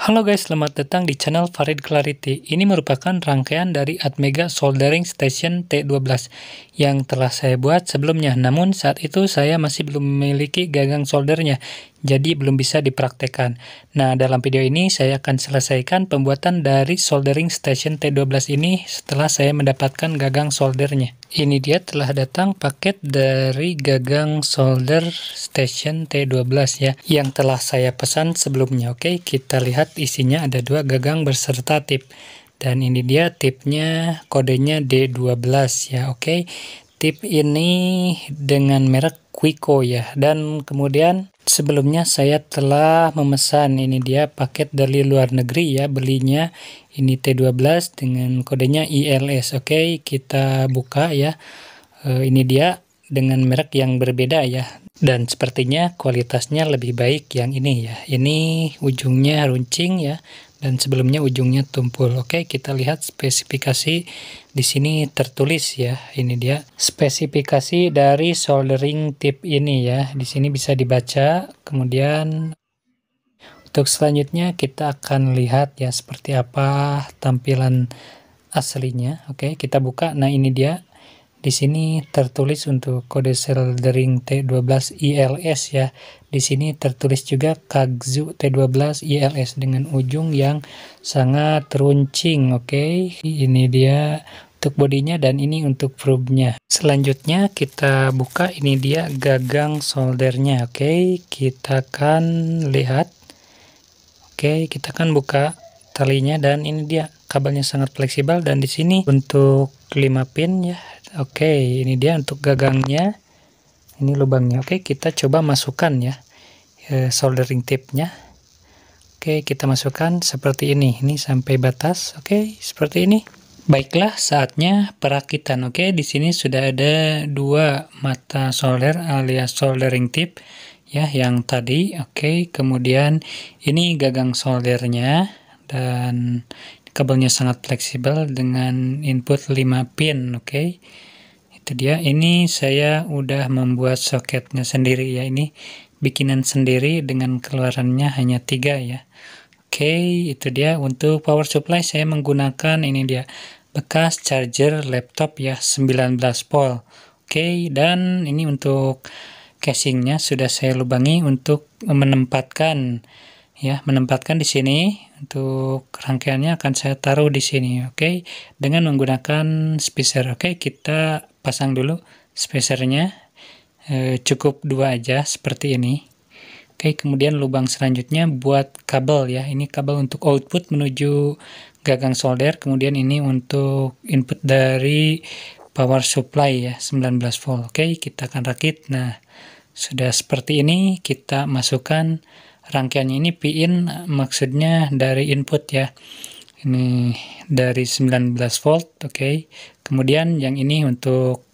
Halo guys, selamat datang di channel Farid Clarity. Ini merupakan rangkaian dari Atmega Soldering Station T12 yang telah saya buat sebelumnya. Namun saat itu saya masih belum memiliki gagang soldernya jadi belum bisa dipraktekkan. Nah, dalam video ini saya akan selesaikan pembuatan dari soldering station T12 ini setelah saya mendapatkan gagang soldernya. Ini dia telah datang paket dari gagang solder station T12 ya, yang telah saya pesan sebelumnya. Oke, kita lihat isinya ada dua gagang berserta tip. Dan ini dia tipnya, kodenya D12 ya, oke. Tip ini dengan merek Quico ya, dan kemudian Sebelumnya saya telah memesan ini dia paket dari luar negeri ya belinya ini T12 dengan kodenya ILS. Oke, okay, kita buka ya. E, ini dia dengan merek yang berbeda ya. Dan sepertinya kualitasnya lebih baik yang ini ya. Ini ujungnya runcing ya dan sebelumnya ujungnya tumpul. Oke, kita lihat spesifikasi di sini tertulis ya. Ini dia spesifikasi dari soldering tip ini ya. Di sini bisa dibaca. Kemudian untuk selanjutnya kita akan lihat ya seperti apa tampilan aslinya. Oke, kita buka. Nah, ini dia di sini tertulis untuk kode soldering T12 ILS ya. Di sini tertulis juga Kagzu T12 ILS dengan ujung yang sangat runcing, oke. Okay? Ini dia untuk bodinya dan ini untuk probe-nya. Selanjutnya kita buka ini dia gagang soldernya, oke. Okay? Kita akan lihat. Oke, okay, kita akan buka talinya dan ini dia kabelnya sangat fleksibel dan di sini untuk 5 pin ya Oke, okay, ini dia untuk gagangnya. Ini lubangnya. Oke, okay, kita coba masukkan ya eh, soldering tipnya. Oke, okay, kita masukkan seperti ini. Ini sampai batas. Oke, seperti ini. Baiklah, saatnya perakitan. Oke, di sini sudah ada dua mata solder alias soldering tip ya yang tadi. Oke, kemudian ini gagang soldernya dan kabelnya sangat fleksibel dengan input 5 pin oke okay? itu dia ini saya udah membuat soketnya sendiri ya ini bikinan sendiri dengan keluarannya hanya tiga ya oke okay, itu dia untuk power supply saya menggunakan ini dia bekas charger laptop ya 19 volt oke okay, dan ini untuk casingnya sudah saya lubangi untuk menempatkan ya menempatkan di sini untuk rangkaiannya akan saya taruh di sini, oke? Okay? Dengan menggunakan spacer, oke? Okay? Kita pasang dulu spacernya, e, cukup dua aja seperti ini. Oke, okay, kemudian lubang selanjutnya buat kabel ya. Ini kabel untuk output menuju gagang solder, kemudian ini untuk input dari power supply ya, 19 volt. Oke, okay, kita akan rakit. Nah, sudah seperti ini kita masukkan rangkaiannya ini pin maksudnya dari input ya ini dari 19 volt oke okay. kemudian yang ini untuk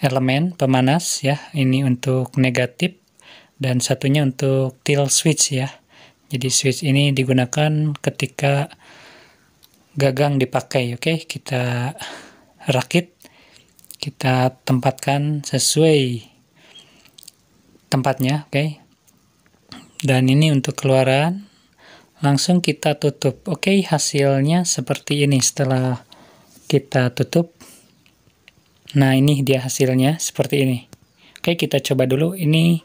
elemen pemanas ya ini untuk negatif dan satunya untuk tilt switch ya jadi switch ini digunakan ketika gagang dipakai oke okay. kita rakit kita tempatkan sesuai tempatnya oke okay dan ini untuk keluaran langsung kita tutup oke okay, hasilnya seperti ini setelah kita tutup nah ini dia hasilnya seperti ini oke okay, kita coba dulu ini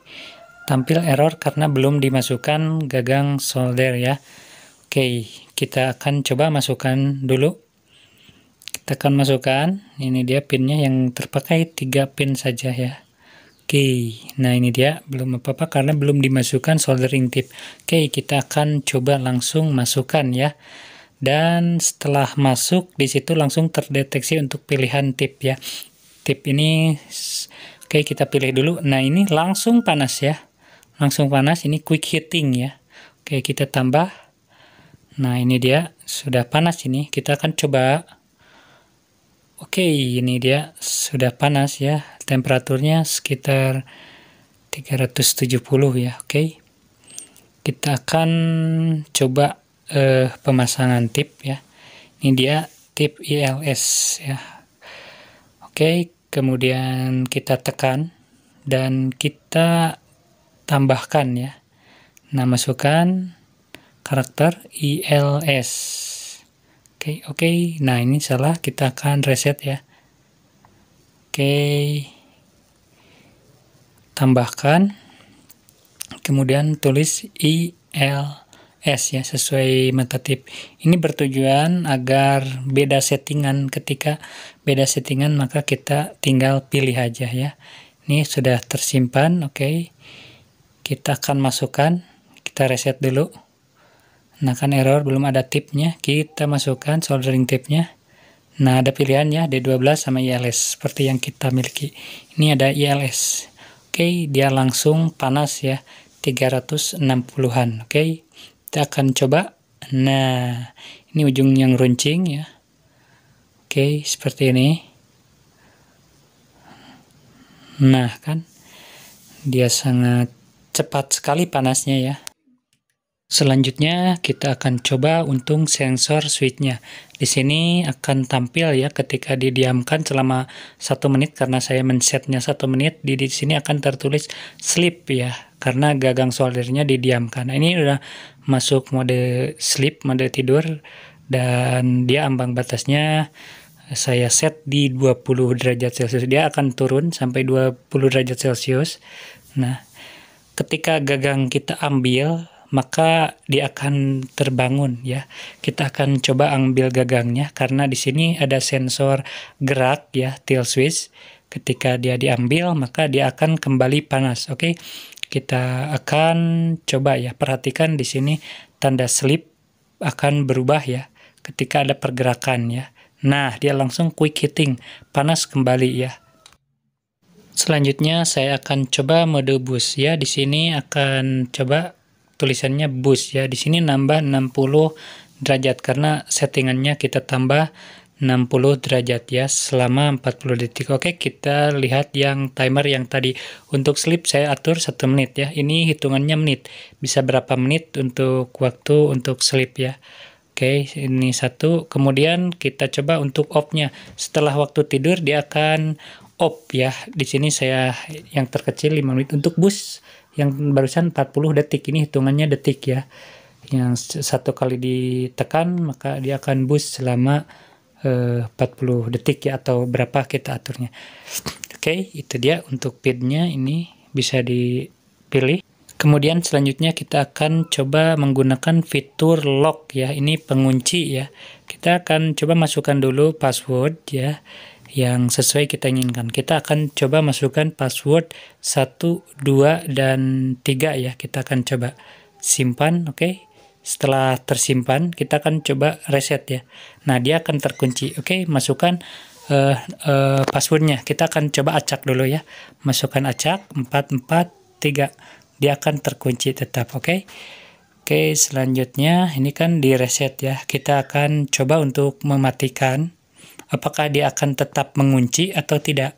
tampil error karena belum dimasukkan gagang solder ya oke okay, kita akan coba masukkan dulu kita akan masukkan ini dia pinnya yang terpakai 3 pin saja ya Oke, nah ini dia belum apa-apa karena belum dimasukkan soldering tip. Oke, kita akan coba langsung masukkan ya. Dan setelah masuk di situ langsung terdeteksi untuk pilihan tip ya. Tip ini oke kita pilih dulu. Nah, ini langsung panas ya. Langsung panas ini quick heating ya. Oke, kita tambah. Nah, ini dia sudah panas ini. Kita akan coba Oke, ini dia sudah panas ya. Temperaturnya sekitar 370 ya, oke. Kita akan coba eh, pemasangan tip ya. Ini dia tip ILS ya. Oke, kemudian kita tekan dan kita tambahkan ya. Nah, masukkan karakter ILS. Oke, okay, oke. Okay. Nah, ini salah. Kita akan reset ya. Oke. Okay. Tambahkan. Kemudian tulis ILS ya, sesuai meta tip. Ini bertujuan agar beda settingan. Ketika beda settingan, maka kita tinggal pilih aja ya. Ini sudah tersimpan, oke. Okay. Kita akan masukkan. Kita reset dulu. Nah kan error belum ada tipnya, kita masukkan soldering tipnya. Nah ada pilihannya D12 sama ILS seperti yang kita miliki. Ini ada ILS. Oke, dia langsung panas ya, 360-an. Oke, kita akan coba. Nah, ini ujung yang runcing ya. Oke, seperti ini. Nah kan, dia sangat cepat sekali panasnya ya. Selanjutnya kita akan coba untung sensor switchnya. Di sini akan tampil ya ketika didiamkan selama satu menit karena saya men setnya satu menit. Di, di sini akan tertulis sleep ya karena gagang soldernya didiamkan. Nah, ini udah masuk mode sleep, mode tidur dan dia ambang batasnya saya set di 20 derajat celcius dia akan turun sampai 20 derajat celcius nah ketika gagang kita ambil maka dia akan terbangun ya. Kita akan coba ambil gagangnya karena di sini ada sensor gerak ya tilt switch. Ketika dia diambil maka dia akan kembali panas. Oke. Kita akan coba ya perhatikan di sini tanda slip akan berubah ya ketika ada pergerakan ya. Nah, dia langsung quick hitting, panas kembali ya. Selanjutnya saya akan coba mode bus ya. Di sini akan coba tulisannya boost ya. Di sini nambah 60 derajat karena settingannya kita tambah 60 derajat ya selama 40 detik. Oke, kita lihat yang timer yang tadi. Untuk sleep saya atur 1 menit ya. Ini hitungannya menit. Bisa berapa menit untuk waktu untuk sleep ya. Oke, ini satu. Kemudian kita coba untuk off-nya. Setelah waktu tidur dia akan off ya. Di sini saya yang terkecil 5 menit untuk bus yang barusan 40 detik ini hitungannya detik ya yang satu kali ditekan maka dia akan boost selama eh, 40 detik ya atau berapa kita aturnya oke okay, itu dia untuk pidnya ini bisa dipilih kemudian selanjutnya kita akan coba menggunakan fitur lock ya ini pengunci ya kita akan coba masukkan dulu password ya yang sesuai kita inginkan. Kita akan coba masukkan password 1, 2, dan 3 ya. Kita akan coba simpan, oke. Okay? Setelah tersimpan, kita akan coba reset ya. Nah, dia akan terkunci. Oke, okay? masukkan uh, uh, passwordnya. Kita akan coba acak dulu ya. Masukkan acak 443. Dia akan terkunci tetap, oke. Okay? Oke, okay, selanjutnya ini kan di reset ya. Kita akan coba untuk mematikan Apakah dia akan tetap mengunci atau tidak?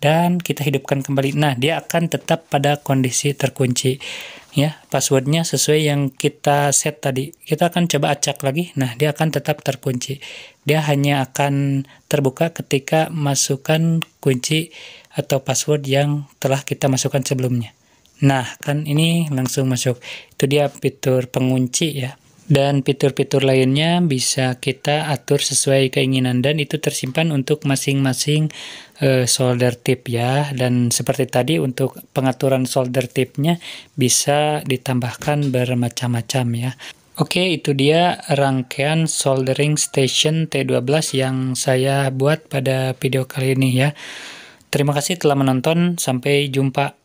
Dan kita hidupkan kembali. Nah, dia akan tetap pada kondisi terkunci. Ya, passwordnya sesuai yang kita set tadi. Kita akan coba acak lagi. Nah, dia akan tetap terkunci. Dia hanya akan terbuka ketika masukkan kunci atau password yang telah kita masukkan sebelumnya. Nah, kan ini langsung masuk. Itu dia fitur pengunci ya dan fitur-fitur lainnya bisa kita atur sesuai keinginan dan itu tersimpan untuk masing-masing uh, solder tip ya dan seperti tadi untuk pengaturan solder tipnya bisa ditambahkan bermacam-macam ya Oke itu dia rangkaian soldering station T12 yang saya buat pada video kali ini ya Terima kasih telah menonton sampai jumpa